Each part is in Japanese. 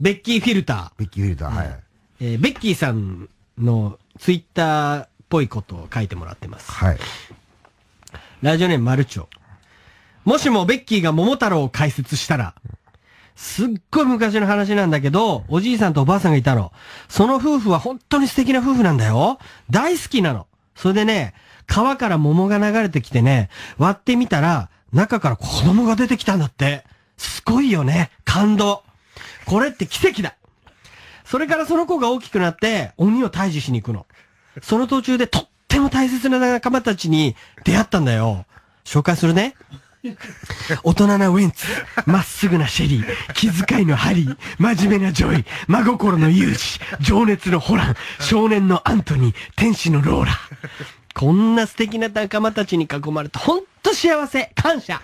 ベッキーフィルター。ベッキーフィルター、はい。えー、ベッキーさんのツイッターっぽいことを書いてもらってます。はい。ラジオネームマルチョ。もしもベッキーが桃太郎を解説したら、すっごい昔の話なんだけど、おじいさんとおばあさんがいたの。その夫婦は本当に素敵な夫婦なんだよ。大好きなの。それでね、川から桃が流れてきてね、割ってみたら、中から子供が出てきたんだって。すごいよね。感動。これって奇跡だ。それからその子が大きくなって鬼を退治しに行くの。その途中でとっても大切な仲間たちに出会ったんだよ。紹介するね。大人なウェンツ、まっすぐなシェリー、気遣いのハリー、真面目なジョイ、真心のユージ、情熱のホラン、少年のアントニー、天使のローラ。こんな素敵な仲間たちに囲まれて、ほんと幸せ、感謝。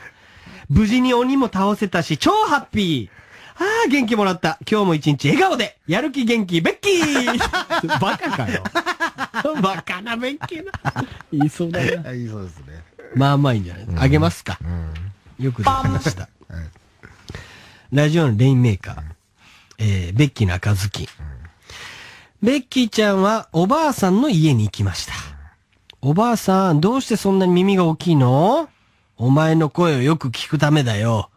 無事に鬼も倒せたし、超ハッピー。ああ、元気もらった。今日も一日笑顔で、やる気元気、ベッキー バカかよ。バカなベッキーな。言いそうだな。言いそうですね。まあまあいいんじゃない、あげますか。よくできました。ラジオのレインメーカー、えベッキーの赤ずき。ベッキーちゃんはおばあさんの家に行きました。おばあさん、どうしてそんなに耳が大きいのお前の声をよく聞くためだよ。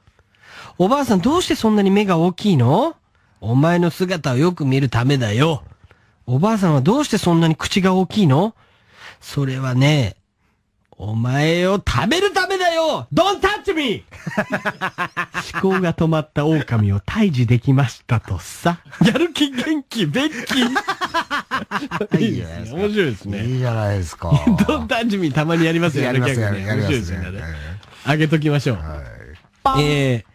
おばあさんどうしてそんなに目が大きいのお前の姿をよく見るためだよ。おばあさんはどうしてそんなに口が大きいのそれはね、お前を食べるためだよ !Don't touch me! 思考が止まった狼を退治できましたとさ。やる気元気、ベッキーいいですね。面白いですね。いいじゃないですか。Don't touch me たまにやりますよ、やる気元気、ね。面白いあげときましょう。はい、えー